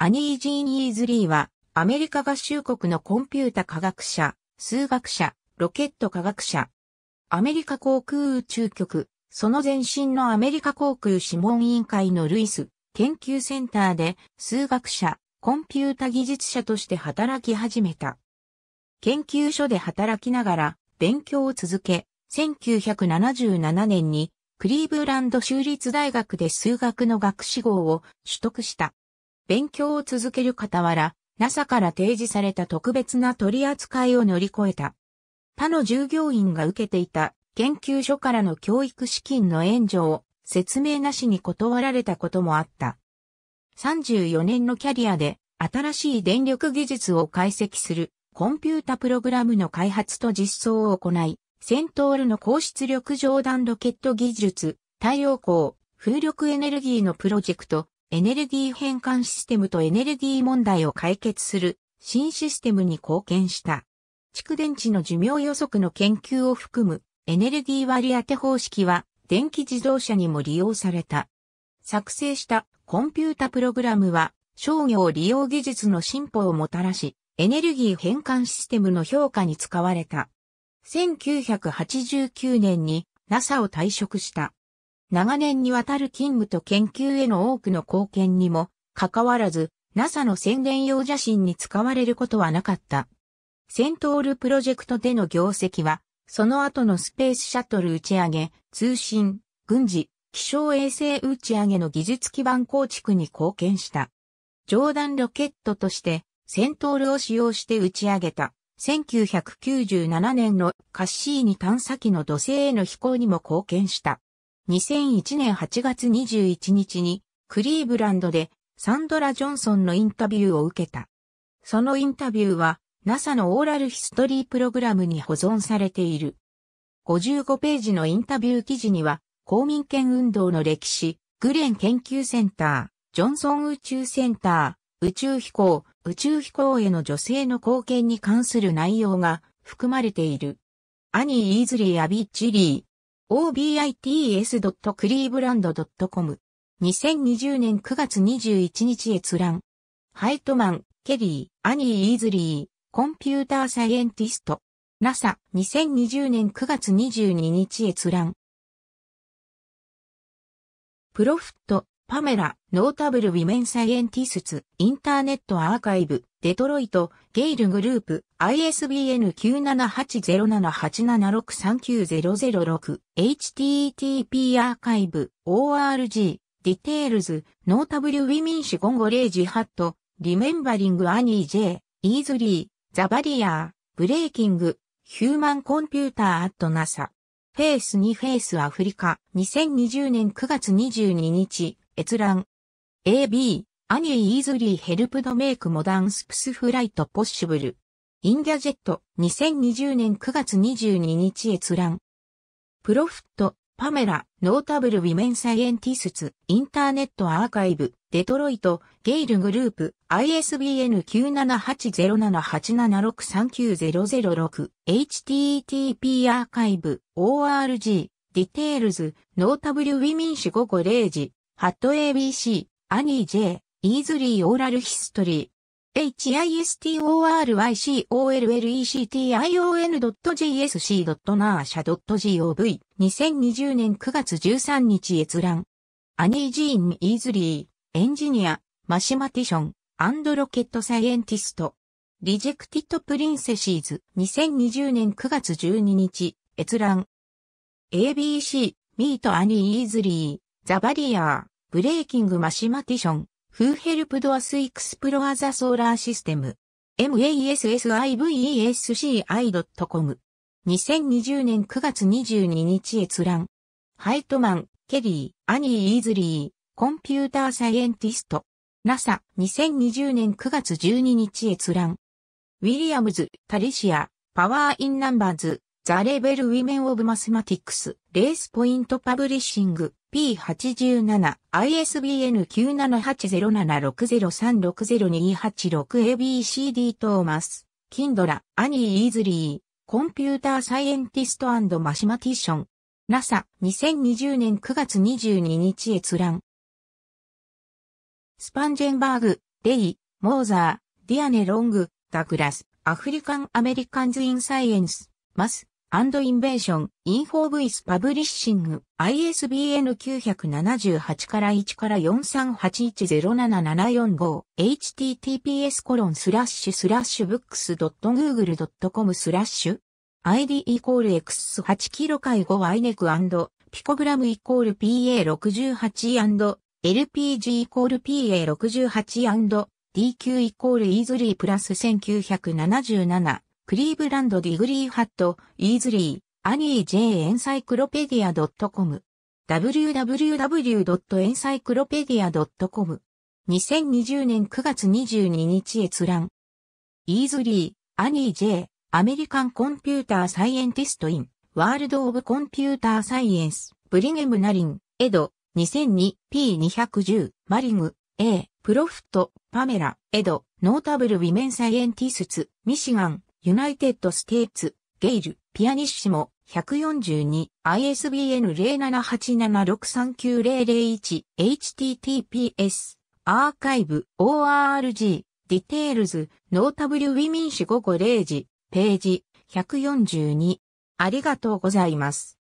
アニー・ジーン・イーズリーは、アメリカ合衆国のコンピュータ科学者、数学者、ロケット科学者。アメリカ航空宇宙局、その前身のアメリカ航空諮問委員会のルイス研究センターで数学者、コンピュータ技術者として働き始めた。研究所で働きながら勉強を続け、1977年にクリーブランド州立大学で数学の学士号を取得した。勉強を続ける傍ら、NASA から提示された特別な取り扱いを乗り越えた。他の従業員が受けていた研究所からの教育資金の援助を説明なしに断られたこともあった。34年のキャリアで新しい電力技術を解析するコンピュータプログラムの開発と実装を行い、セントールの高出力上段ロケット技術、太陽光、風力エネルギーのプロジェクト、エネルギー変換システムとエネルギー問題を解決する新システムに貢献した。蓄電池の寿命予測の研究を含むエネルギー割当方式は電気自動車にも利用された。作成したコンピュータプログラムは商業利用技術の進歩をもたらし、エネルギー変換システムの評価に使われた。1989年に NASA を退職した。長年にわたる勤務と研究への多くの貢献にも、かかわらず、NASA の宣伝用写真に使われることはなかった。セントールプロジェクトでの業績は、その後のスペースシャトル打ち上げ、通信、軍事、気象衛星打ち上げの技術基盤構築に貢献した。上段ロケットとして、セントールを使用して打ち上げた、1997年のカッシーニ探査機の土星への飛行にも貢献した。2001年8月21日にクリーブランドでサンドラ・ジョンソンのインタビューを受けた。そのインタビューは NASA のオーラルヒストリープログラムに保存されている。55ページのインタビュー記事には公民権運動の歴史、グレン研究センター、ジョンソン宇宙センター、宇宙飛行、宇宙飛行への女性の貢献に関する内容が含まれている。アニー・イーズリー・アビッチリ obits.cleveland.com。2020年9月21日閲覧。ハイトマン、ケリー、アニー・イーズリー、コンピューターサイエンティスト。NASA、2020年9月22日閲覧。プロフット、パメラ、ノータブル・ウィメン・サイエンティスツ、インターネット・アーカイブ、デトロイト、ゲイルグループ、ISBN 9780787639006、http アーカイブ、org、ディテールズ、ノータブル・ウィミン氏ゴンゴレージ・ハット、リメンバリング・アニー・ジェイ、イーズリー、ザ・バリアー、ブレイキング、ヒューマン・コンピューター・アット・ナサ。フェイス2フェイスアフリカ2020年9月22日閲覧。AB、アニー・イーズリー・ヘルプド・メイク・モダン・スプス・フライト・ポッシブル。インギャジェット、2020年9月22日閲覧。プロフット、パメラ、ノータブル・ウィメン・サイエンティスツ、インターネット・アーカイブ、デトロイト、ゲイルグループ、ISBN 9780787639006、http アーカイブ、org、ディテールズ、ノータブル・ウィミン氏午後0時。ハット ABC、アニー J、イーズリーオーラルヒストリー。historylection.jsc.narsha.gov2020 年9月13日閲覧。アニー・ジーン・イーズリー、エンジニア、マシマティション、アンドロケット・サイエンティスト。リジェクティッド・プリンセシーズ2020年9月12日、閲覧。ABC、ミート・アニー・イーズリー。ザバリアー、ブレーキングマシマティション、フーヘルプドアスイクスプロアザソーラーシステム、massivesci.com。2020年9月22日閲覧。ハイトマン、ケリー、アニー・イーズリー、コンピューターサイエンティスト。NASA、2020年9月12日閲覧。ウィリアムズ、タリシア、パワー・イン・ナンバーズ、ザ・レベル・ウィメン・オブ・マスマティックス、レース・ポイント・パブリッシング。P87、ISBN 9780760360286ABCD トーマス、キンドラ、アニー・イーズリー、コンピューターサイエンティストマシマティション。NASA、2020年9月22日閲覧。スパンジェンバーグ、レイ、モーザー、ディアネ・ロング、ダグラス、アフリカン・アメリカンズ・イン・サイエンス、マス、アンドインベーション、インフォーブイスパブリッシング、ISBN 978から1から4381077745、https コロンスラッシュスラッシュ books.google.com スラッシュ ID イコール X8 キロ回介護イネクアンドピコグラムイコール PA68& LPG イコール PA68& DQ イコールイーズリープラス1977クリーブランド・ディグリー・ハット・イーズリー、アニー・ J・ エンサイクロペディア .com www.encyclopedia.com 2020年9月22日閲覧イーズリー、アニー・ J・ アメリカン・コンピューター・サイエンティスト・イン・ワールド・オブ・コンピューター・サイエンス・ブリゲム・ナリン・エド 2002P210 マリグ A プロフットパメラエドノータブル・ウィメン・サイエンティスツミシガンユナイテッドステイツ、ゲイル、ピアニッシモ、142、ISBN 0787639001、https、アーカイブ、org、ディテールズ、ノータブルウィミンュ。午後0時、ページ、142。ありがとうございます。